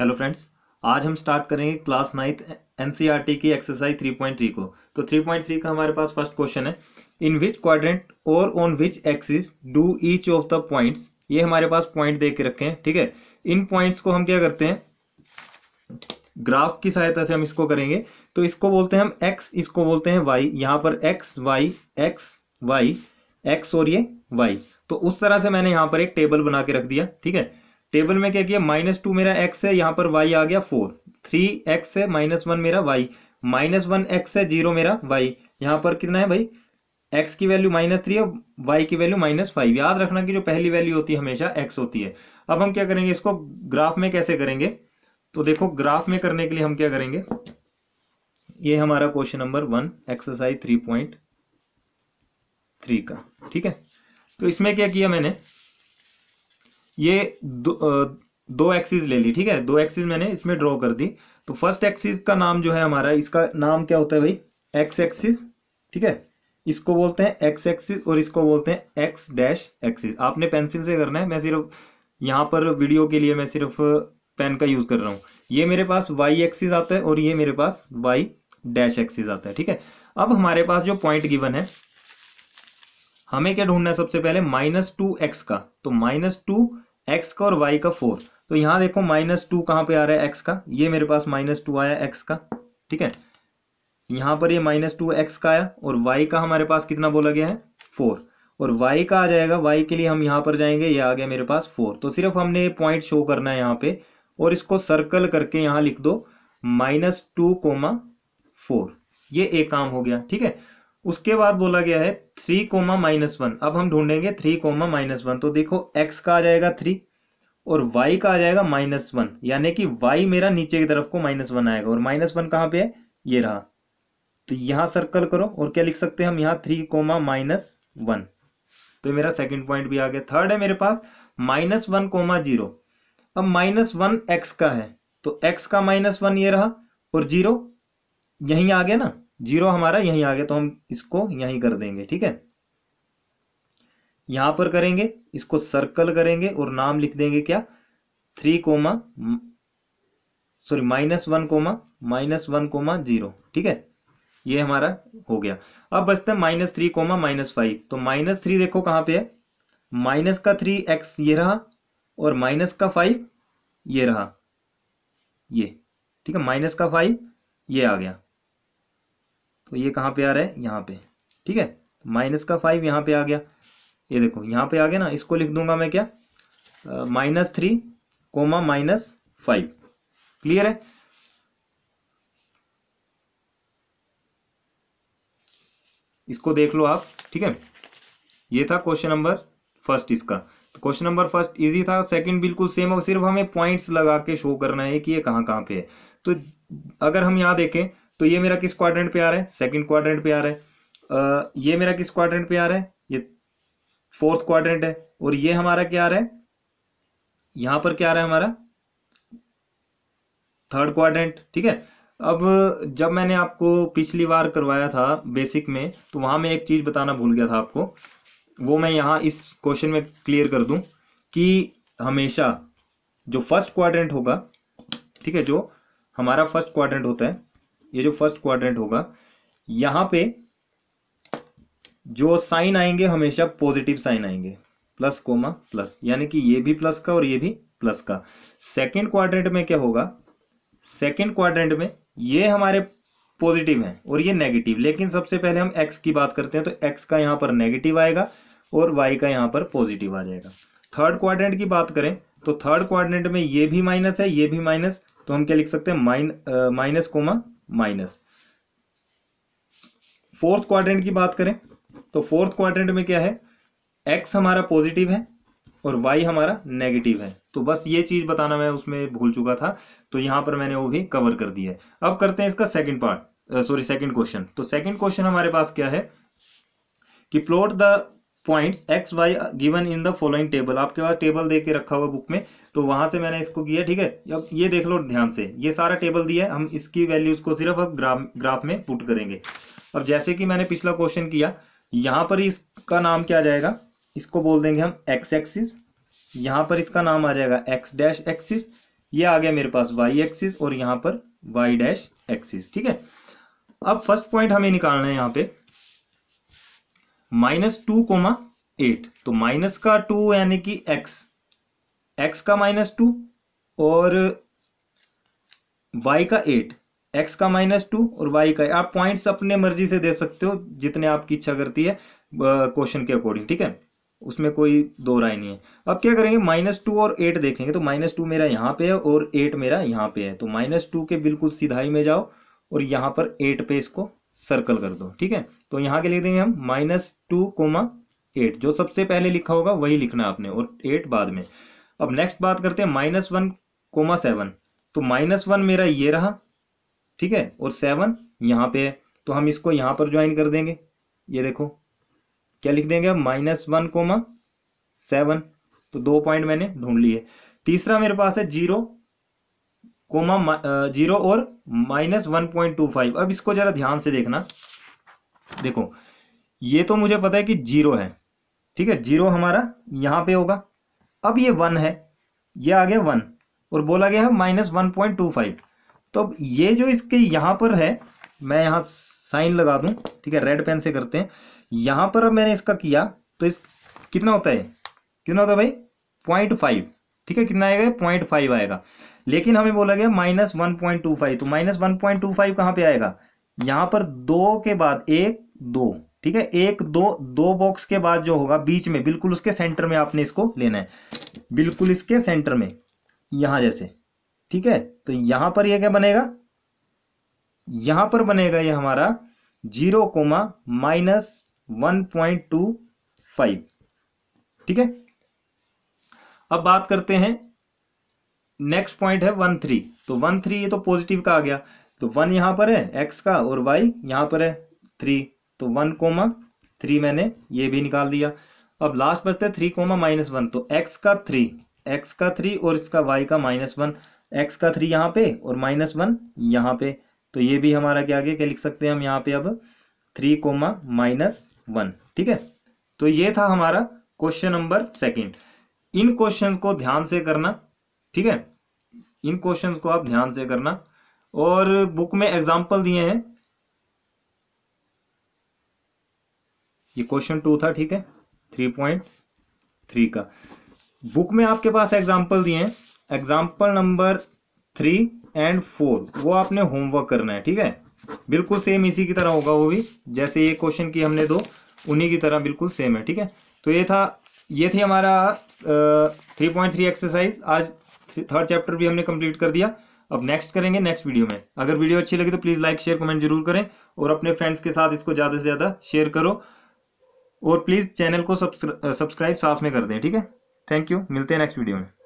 hello friends आज हम start करेंगे क्लास नाइन्थ एनसीईआरटी की एक्सरसाइज 3.3 को तो 3.3 का हमारे पास फर्स्ट क्वेश्चन है in which quadrant or on which axis do each of the points ये हमारे पास पॉइंट देख के रखे हैं ठीक है इन पॉइंट्स को हम क्या करते हैं ग्राफ की सहायता से हम इसको करेंगे तो इसको बोलते हैं हम एक्स इसको बोलते हैं वाई यहाँ पर X Y X Y X और ये वाई तो उस तरह से मैंने यहाँ पर एक टेबल बना के रख दिया ठीक है टेबल में क्या किया माइनस टू मेरा एक्स है यहाँ पर वाई आ गया फोर थ्री एक्स है माइनस वन मेरा वाई माइनस वन एक्स है जीरो मेरा वाई यहाँ पर कितना है भाई एक्स की वैल्यू माइनस थ्री और वाई की वैल्यू माइनस फाइव याद रखना कि जो पहली वैल्यू होती है हमेशा एक्स होती है अब हम क्या करेंगे इसको ग्राफ में कैसे करेंगे तो देखो ग्राफ में करने के लिए हम क्या करेंगे ये हमारा question number one exercise three point three का ठीक है तो इसमें क्या किया मैंने ये दो, एक्सिस ले ली ठीक है दो एक्सिस मैंने इसमें ड्रॉ कर दी तो फर्स्ट एक्सिस का नाम जो है हमारा इसका नाम क्या होता है भाई एक्स एक्सिस ठीक है इसको बोलते हैं एक्स एक्सिस और इसको बोलते हैं एक्स डैश एक्सिस आपने पेंसिल से करना है मैं सिर्फ यहाँ पर वीडियो के लिए मैं सिर्फ पेन का यूज़ कर रहा हूँ ये मेरे पास वाई एक्सिस आता है और ये मेरे पास वाई डैश एक्सिस आता है ठीक है अब हमारे पास जो पॉइंट गिवन है हमें क्या ढूंढना है सबसे पहले माइनस टू एक्स का तो माइनस टू एक्स का और वाई का फोर तो यहां देखो माइनस टू कहां पे आ रहा है एक्स का ये मेरे पास माइनस टू आया एक्स का ठीक है यहां पर ये माइनस टू एक्स का आया और वाई का हमारे पास कितना बोला गया है फोर और वाई का आ जाएगा वाई के लिए हम यहां पर जाएंगे ये आ गया मेरे पास फोर तो सिर्फ हमने ये पॉइंट शो करना है यहां पे और इसको सर्कल करके यहां लिख दो माइनस टू कोमा फोर ये एक काम हो गया ठीक है उसके बाद बोला गया है थ्री कोमा माइनस वन अब हम ढूंढेंगे थ्री कोमा माइनस वन तो देखो एक्स का आ जाएगा थ्री और वाई का आ जाएगा माइनस वन यानी कि वाई मेरा नीचे की तरफ को माइनस वन आएगा और माइनस वन कहाँ पे है ये रहा तो यहाँ सर्कल करो और क्या लिख सकते हैं हम यहाँ थ्री कोमा माइनस वन तो मेरा सेकेंड पॉइंट भी आ गया थर्ड है मेरे पास माइनस वन कोमा जीरो अब माइनस वन एक्स का है तो एक्स का माइनस वन ये रहा और जीरो यहीं आ गया ना जीरो हमारा यहीं आ गया तो हम इसको यहीं कर देंगे ठीक है यहां पर करेंगे इसको सर्कल करेंगे और नाम लिख देंगे क्या three comma sorry minus one comma minus one comma zero ठीक है ये हमारा हो गया अब बचते हैं minus three comma minus five तो माइनस थ्री देखो कहां पे है माइनस का थ्री एक्स ये रहा और माइनस का फाइव ये रहा ये ठीक है माइनस का फाइव ये आ गया तो ये कहाँ पे आ रहा है यहाँ पे ठीक है माइनस का फाइव यहाँ पे आ गया ये देखो यहाँ पे आ गया ना इसको लिख दूंगा मैं क्या minus three comma minus five clear है इसको देख लो आप ठीक है ये था क्वेश्चन नंबर फर्स्ट इसका तो क्वेश्चन नंबर फर्स्ट इजी था सेकंड बिल्कुल सेम और सिर्फ हमें पॉइंट्स लगा के शो करना है कि ये कहाँ कहाँ पे है तो अगर हम यहाँ देखें तो ये मेरा किस क्वाड्रेंट पे आ रहा है सेकंड क्वाड्रेंट पे आ रहा है आ, ये मेरा किस क्वाड्रेंट पे आ रहा है ये फोर्थ क्वाड्रेंट है और ये हमारा क्या आ रहा है यहां पर क्या आ रहा है हमारा थर्ड क्वाड्रेंट ठीक है अब जब मैंने आपको पिछली बार करवाया था बेसिक में तो वहां मैं एक चीज बताना भूल गया था आपको वो मैं यहां इस क्वेश्चन में क्लियर कर दूं कि हमेशा जो फर्स्ट क्वाड्रेंट होगा ठीक है जो हमारा फर्स्ट क्वाड्रेंट होता है ये जो फर्स्ट क्वाड्रेंट होगा यहां पे जो साइन आएंगे हमेशा पॉजिटिव साइन आएंगे प्लस कोमा प्लस यानी कि ये भी प्लस का और ये भी प्लस का सेकेंड क्वाड्रेंट में क्या होगा सेकेंड क्वाड्रेंट में ये हमारे पॉजिटिव हैं और ये नेगेटिव लेकिन सबसे पहले हम एक्स की बात करते हैं तो एक्स का यहां पर नेगेटिव आएगा और वाई का यहां पर पॉजिटिव आ जाएगा थर्ड क्वाड्रेंट की बात करें तो थर्ड क्वाड्रेंट में ये भी माइनस है ये भी माइनस तो हम क्या लिख सकते हैं माइन minus comma minus fourth quadrant की बात करें तो फोर्थ क्वाड्रेंट में क्या है एक्स हमारा पॉजिटिव है और वाई हमारा नेगेटिव है तो बस ये चीज बताना मैं उसमें भूल चुका था तो यहां पर मैंने वो भी कवर कर दिया है अब करते हैं इसका second part sorry second question तो सेकंड क्वेश्चन हमारे पास क्या है कि plot the points x y given in the following table आपके पास टेबल दे के रखा हुआ बुक में तो वहां से मैंने इसको किया ठीक है अब ये देख लो ध्यान से ये सारा टेबल दिया है हम इसकी वैल्यूज को सिर्फ अब ग्राफ ग्राफ में पुट करेंगे अब जैसे कि मैंने पिछला क्वेश्चन किया यहाँ पर इसका नाम क्या जाएगा इसको बोल देंगे हम एक्स एक्सिस यहाँ पर इसका नाम आ जाएगा एक्स डैश एक्सिस ये आ गया मेरे पास वाई एक्सिस और यहाँ पर वाई डैश एक्सिस ठीक है अब फर्स्ट पॉइंट हमें निकालना है यहाँ पे माइनस टू कोमा एट तो माइनस का टू यानी कि एक्स एक्स का माइनस टू और वाई का एट एक्स का माइनस टू और वाई का आप पॉइंट्स अपने मर्जी से दे सकते हो जितने आपकी इच्छा करती है क्वेश्चन के अकॉर्डिंग ठीक है उसमें कोई दो राय नहीं है अब क्या करेंगे माइनस टू और एट देखेंगे तो माइनस टू मेरा यहाँ पे है और एट मेरा यहाँ पे है तो माइनस टू के बिल्कुल सीधाई में जाओ और यहाँ पर एट पे इसको सर्कल कर दो ठीक है तो यहाँ के लिख देंगे हम माइनस टू कोमा एट जो सबसे पहले लिखा होगा वही लिखना आपने और एट बाद में अब नेक्स्ट बात करते हैं माइनस वन कोमा सेवन तो माइनस वन मेरा ये रहा ठीक है और सेवन यहाँ पे है तो हम इसको यहाँ पर ज्वाइन कर देंगे ये देखो क्या लिख देंगे अब माइनस वन कोमा सेवन तो दो पॉइंट मैंने ढूंढ लिए तीसरा मेरे पास है जीरो कोमा जीरो और minus one point two five अब इसको जरा ध्यान से देखना देखो ये तो मुझे पता है कि जीरो है ठीक है जीरो हमारा यहां पे होगा अब ये वन है ये आ गया वन और बोला गया है minus one point two five तो अब ये जो इसके यहां पर है मैं यहां साइन लगा दूं ठीक है रेड पेन से करते हैं यहां पर अब मैंने इसका किया तो इस कितना होता है कितना होता है भाई पॉइंट फाइव ठीक है कितना आएगा पॉइंट फाइव आएगा लेकिन हमें बोला गया minus one point two five तो minus one point two five कहाँ पे आएगा यहाँ पर दो के बाद एक दो ठीक है एक दो दो बॉक्स के बाद जो होगा बीच में बिल्कुल उसके सेंटर में आपने इसको लेना है बिल्कुल इसके सेंटर में यहां जैसे ठीक है तो यहां पर यह क्या बनेगा यहां पर बनेगा ये हमारा zero comma minus one point two five ठीक है अब बात करते हैं नेक्स्ट पॉइंट है वन थ्री तो वन थ्री ये तो पॉजिटिव का आ गया तो वन यहां पर है एक्स का और वाई यहां पर है थ्री तो वन कोमा थ्री मैंने ये भी निकाल दिया अब लास्ट बचते हैं थ्री कोमा माइनस वन तो एक्स का थ्री एक्स का थ्री और इसका वाई का माइनस वन एक्स का थ्री यहां पे और माइनस वन यहां पे तो ये भी हमारा क्या आगे क्या लिख सकते हैं हम यहाँ पे अब थ्री कोमा माइनस वन ठीक है तो ये था हमारा क्वेश्चन नंबर सेकेंड इन क्वेश्चन को ध्यान से करना ठीक है इन क्वेश्चन को आप ध्यान से करना और बुक में एग्जाम्पल दिए हैं ये क्वेश्चन टू था ठीक है थ्री पॉइंट थ्री का बुक में आपके पास एग्जाम्पल दिए हैं example number three and four वो आपने होमवर्क करना है ठीक है बिल्कुल सेम इसी की तरह होगा वो भी जैसे ये क्वेश्चन की हमने दो उन्हीं की तरह बिल्कुल सेम है ठीक है तो ये था ये थी हमारा थ्री पॉइंट थ्री एक्सरसाइज आज थर्ड चैप्टर भी हमने कंप्लीट कर दिया अब नेक्स्ट करेंगे नेक्स्ट वीडियो में अगर वीडियो अच्छी लगी तो प्लीज़ लाइक शेयर कमेंट जरूर करें और अपने फ्रेंड्स के साथ इसको ज़्यादा से ज़्यादा शेयर करो और प्लीज़ चैनल को सब्सक्राइब साथ में कर दें ठीक है थैंक यू मिलते हैं नेक्स्ट वीडियो में